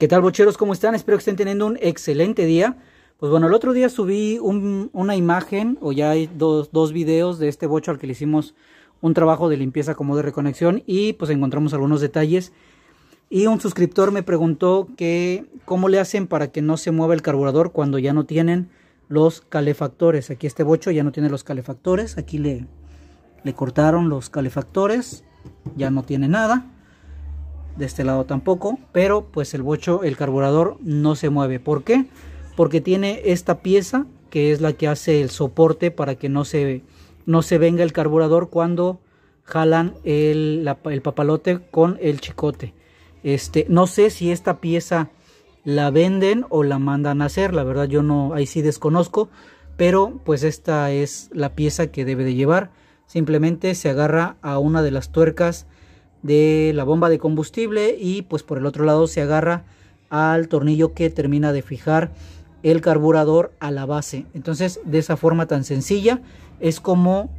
¿Qué tal, bocheros? ¿Cómo están? Espero que estén teniendo un excelente día. Pues bueno, el otro día subí una imagen, o ya hay dos, videos de este bocho al que le hicimos un trabajo de limpieza como de reconexión y pues encontramos algunos detalles. Y un suscriptor me preguntó que cómo le hacen para que no se mueva el carburador cuando ya no tienen los calefactores. Aquí este bocho ya no tiene los calefactores, aquí le, le cortaron los calefactores, ya no tiene nada de este lado tampoco, pero pues el bocho, el carburador no se mueve. ¿Por qué? Porque tiene esta pieza que es la que hace el soporte para que no se, no se venga el carburador cuando jalan el, el papalote con el chicote. Este, no sé si esta pieza la venden o la mandan a hacer, la verdad yo no, ahí sí desconozco, pero pues esta es la pieza que debe de llevar. Simplemente se agarra a una de las tuercas de la bomba de combustible y pues por el otro lado se agarra al tornillo que termina de fijar el carburador a la base. Entonces de esa forma tan sencilla es como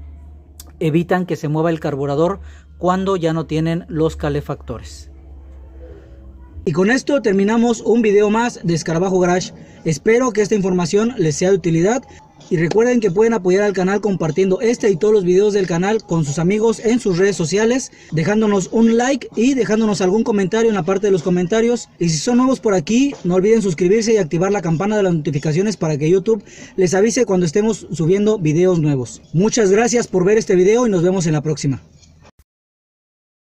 evitan que se mueva el carburador cuando ya no tienen los calefactores. Y con esto terminamos un video más de Escarabajo Garage. Espero que esta información les sea de utilidad. Y recuerden que pueden apoyar al canal compartiendo este y todos los videos del canal con sus amigos en sus redes sociales, dejándonos un like y dejándonos algún comentario en la parte de los comentarios. Y si son nuevos por aquí, no olviden suscribirse y activar la campana de las notificaciones para que YouTube les avise cuando estemos subiendo videos nuevos. Muchas gracias por ver este video y nos vemos en la próxima.